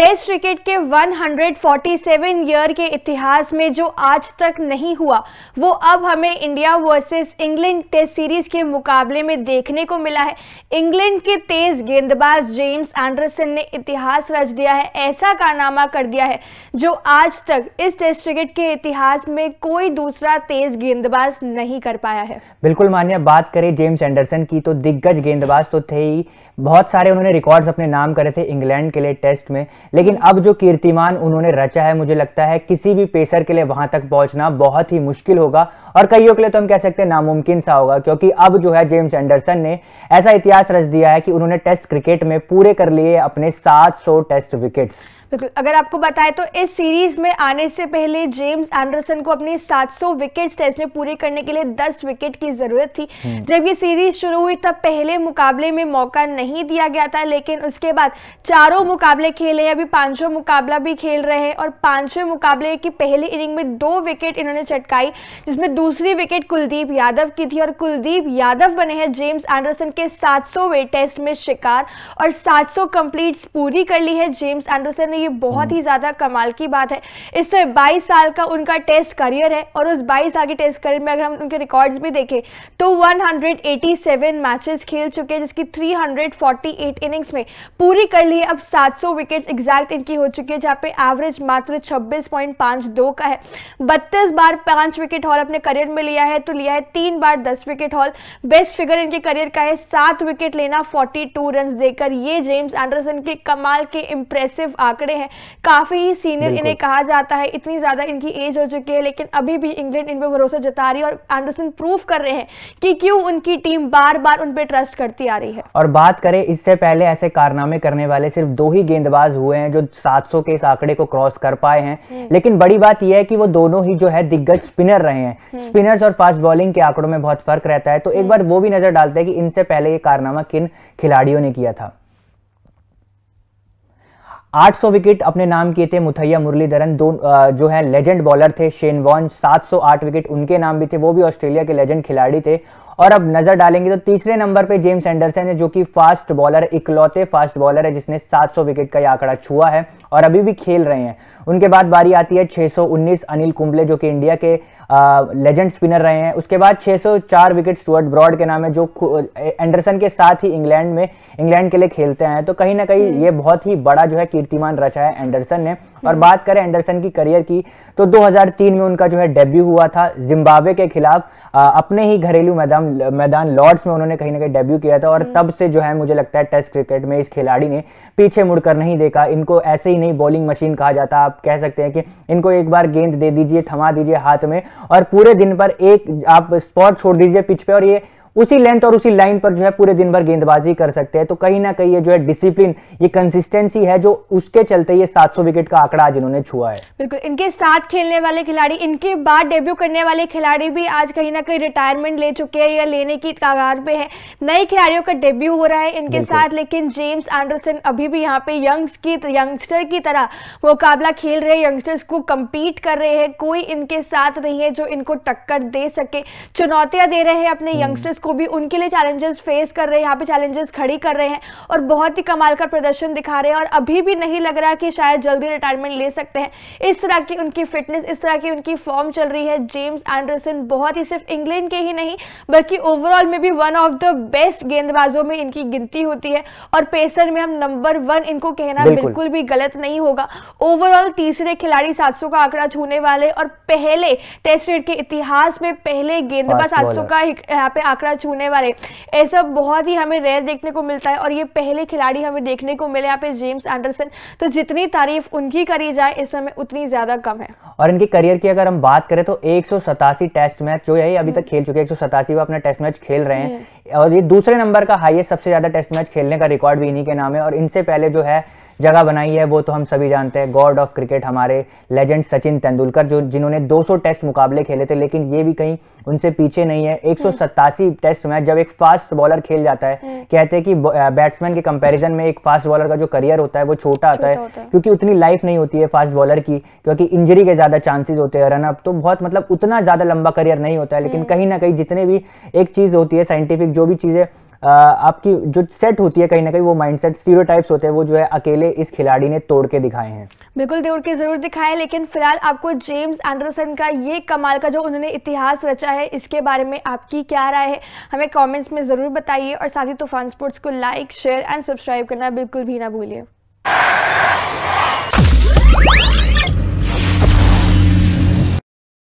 Test cricket के 147 year के इतिहास में जो आज तक नहीं हुआ वो अब हमें India versus England test series के मुकाबले में देखने को मिला है इंग्लैंड के तेज गेंदबाज जेम्स एंडरसन ने इतिहास रच दिया है ऐसा कारनामा कर दिया है जो आज तक इस टेस्ट क्रिकेट के इतिहास में कोई दूसरा तेज गेंदबाज नहीं कर पाया है बिल्कुल मान्य बात करें जेम्स एंडरसन की तो दिग्गज गेंदबाज तो थे ही बहुत सारे उन्होंने रिकॉर्ड्स अपने नाम करे थे इंग्लैंड के लिए टेस्ट में लेकिन अब जो कीर्तिमान उन्होंने रचा है मुझे लगता है किसी भी पेसर के लिए वहां तक पहुंचना बहुत ही मुश्किल होगा और कईयों के लिए तो हम कह सकते हैं नामुमकिन सा होगा क्योंकि अब जो है जेम्स एंडरसन ने ऐसा इतिहास रच दिया है कि उन्होंने टेस्ट क्रिकेट में पूरे कर लिए अपने सात टेस्ट विकेट्स बिल्कुल अगर आपको बताएं तो इस सीरीज में आने से पहले जेम्स एंडरसन को अपनी 700 विकेट टेस्ट में पूरे करने के लिए 10 विकेट की जरूरत थी हम्म। जब ये सीरीज शुरू हुई तब पहले मुकाबले में मौका नहीं दिया गया था लेकिन उसके बाद चारों मुकाबले खेले अभी पांचवा मुकाबला भी खेल रहे हैं और पांचवें मुकाबले की पहली इनिंग में दो विकेट इन्होंने चटकाई जिसमें दूसरी विकेट कुलदीप यादव की थी और कुलदीप यादव बने हैं जेम्स एंडरसन के सौ टेस्ट में शिकार और सात कंप्लीट पूरी कर ली है जेम्स एंडरसन ने ये बहुत हम्म। ही ज़्यादा कमाल की बात है इससे 22 साल का उनका टेस्ट करियर है और उस 22 साल के टेस्ट करियर में अगर हम उनके रिकॉर्ड्स भी देखें तो 187 मैचेस खेल चुके हैं जिसकी 348 इनिंग्स में पूरी कर लिए अब 700 विकेट्स एग्जैक्ट इनकी हो चुकी है जहाँ पे एवरेज मात्र 26.52 का है बत्तीस बार पांच विकेट हॉल अपने करियर में लिया है तो लिया है तीन बार दस विकेट हॉल बेस्ट फिगर इनके करियर का है सात विकेट लेना 42 रन देकर ये जेम्स एंडरसन के कमाल के इंप्रेसिव आंकड़े खड़े हैं काफ़ी ही सीनियर इन्हें कहा जाता है इतनी ज़्यादा इनकी एज हो चुकी है लेकिन अभी भी इंग्लैंड इन पर भरोसा जता रही है और एंडरसन प्रूव कर रहे हैं कि क्यों उनकी टीम बार बार उन पर ट्रस्ट करती आ रही है और बात करें इससे पहले ऐसे कारनामे करने वाले सिर्फ दो ही गेंदबाज हुए हैं जो सात के इस आंकड़े को क्रॉस कर पाए हैं हम्म। लेकिन बड़ी बात यह है कि वो दोनों ही जो है दिग्गज स्पिनर रहे हैं स्पिनर्स हम्म। और फास्ट बॉलिंग के आंकड़ों में बहुत फर्क रहता है तो एक हम्म। बार वो भी नजर डालते हैं कि इनसे पहले ये कारनामा किन खिलाड़ियों ने किया था 800 विकेट अपने नाम किए थे मुथैया मुरलीधरन दो जो है लेजेंड बॉलर थे शेन वॉन 708 विकेट उनके नाम भी थे वो भी ऑस्ट्रेलिया के लेजेंड खिलाड़ी थे और अब नजर डालेंगे तो तीसरे नंबर पे जेम्स एंडरसन है जो कि फास्ट बॉलर इकलौते फास्ट बॉलर है जिसने 700 विकेट का आंकड़ा छुआ है और अभी भी खेल रहे हैं उनके बाद बारी आती है 619 अनिल कुंबले जो कि इंडिया के लेजेंड स्पिनर रहे हैं उसके बाद 604 विकेट स्टुअर्ट ब्रॉड के नाम है जो एंडरसन के साथ ही इंग्लैंड में इंग्लैंड के लिए खेलते हैं तो कहीं ना कहीं हम्म। ये बहुत ही बड़ा जो है कीर्तिमान रचा है एंडरसन ने और हम्म। बात करें एंडरसन की करियर की तो 2003 में उनका जो है डेब्यू हुआ था जिम्बाब्वे के खिलाफ अपने ही घरेलू मैदान मैदान लॉर्ड्स में उन्होंने कहीं ना कहीं डेब्यू किया था और हम्म। तब से जो है मुझे लगता है टेस्ट क्रिकेट में इस खिलाड़ी ने पीछे मुड़कर नहीं देखा इनको ऐसे ही नहीं बॉलिंग मशीन कहा जाता आप कह सकते हैं कि इनको एक बार गेंद दे दीजिए थमा दीजिए हाथ में और पूरे दिन पर एक आप स्पॉट छोड़ दीजिए पिच पे और ये उसी लेंथ और उसी लाइन पर जो है पूरे दिन भर गेंदबाजी कर सकते हैं तो कहीं ना कहीं ये जो है डिसिप्लिन ये कंसिस्टेंसी है जो उसके चलते ये 700 विकेट का आंकड़ा आज इन्होंने छुआ है बिल्कुल इनके साथ खेलने वाले खिलाड़ी इनके बाद डेब्यू करने वाले खिलाड़ी भी आज कहीं ना कहीं रिटायरमेंट ले चुके हैं या लेने की कागार पे है नए खिलाड़ियों का डेब्यू हो रहा है इनके साथ लेकिन जेम्स एंडरसन अभी भी यहाँ पे यंग्स की यंगस्टर की तरह मुकाबला खेल रहे यंगस्टर्स को कम्पीट कर रहे हैं कोई इनके साथ नहीं है जो इनको टक्कर दे सके चुनौतियां दे रहे हैं अपने यंगस्टर्स हम्म। को को भी उनके लिए चैलेंजेस फेस कर रहे हैं यहाँ पे चैलेंजेस खड़ी कर रहे हैं और बहुत ही कमाल का प्रदर्शन दिखा रहे हैं और अभी भी नहीं लग रहा कि शायद जल्दी रिटायरमेंट ले सकते हैं इस तरह की उनकी फिटनेस इस तरह की उनकी फॉर्म चल रही है जेम्स एंडरसन बहुत ही सिर्फ इंग्लैंड के ही नहीं बल्कि ओवरऑल में भी वन ऑफ द बेस्ट गेंदबाजों में इनकी गिनती होती है और पेसर में हम नंबर वन इनको कहना बिल्कुल, बिल्कुल भी गलत नहीं होगा ओवरऑल तीसरे खिलाड़ी सात का आंकड़ा छूने वाले और पहले टेस्ट क्रिकेट के इतिहास में पहले गेंदबाज सात का यहाँ पे आंकड़ा वगैरह छूने वाले ऐसा बहुत ही हमें रेयर देखने को मिलता है और ये पहले खिलाड़ी हमें देखने को मिले यहाँ पे जेम्स एंडरसन तो जितनी तारीफ उनकी करी जाए इस समय उतनी ज़्यादा कम है और इनके करियर की अगर हम बात करें तो एक टेस्ट मैच जो है अभी हम्म। तक खेल चुके हैं एक अपना टेस्ट मैच खेल रहे हैं हम्म। और ये दूसरे नंबर का हाईएस्ट सबसे ज़्यादा टेस्ट मैच खेलने का रिकॉर्ड भी इन्हीं के नाम है और इनसे पहले जो है जगह बनाई है वो तो हम सभी जानते हैं गॉड ऑफ क्रिकेट हमारे लेजेंड सचिन तेंदुलकर जो जिन्होंने 200 टेस्ट मुकाबले खेले थे लेकिन ये भी कहीं उनसे पीछे नहीं है एक हम्म। टेस्ट में जब एक फास्ट बॉलर खेल जाता है हम्म। कहते हैं कि बैट्समैन के कंपेरिजन में एक फास्ट बॉलर का जो करियर होता है वो छोटा आता है क्योंकि उतनी लाइफ नहीं होती है फास्ट बॉलर की क्योंकि इंजरी के ज्यादा चांसेज होते हैं रनअप तो बहुत मतलब उतना ज्यादा लंबा करियर नहीं होता है लेकिन हम्म। कहीं ना कहीं जितने भी एक चीज होती है साइंटिफिक जो भी चीजें आपकी जो सेट होती है कहीं ना कहीं वो माइंडसेट स्टीरियोटाइप्स होते हैं वो जो है अकेले इस खिलाड़ी ने तोड़ के दिखाए हैं बिल्कुल तोड़ के जरूर दिखाए लेकिन फिलहाल आपको जेम्स एंडरसन का ये कमाल का जो उन्होंने इतिहास रचा है इसके बारे में आपकी क्या राय है हमें कॉमेंट्स में ज़रूर बताइए और साथ ही तूफान स्पोर्ट्स को लाइक शेयर एंड सब्सक्राइब करना बिल्कुल भी ना भूलिए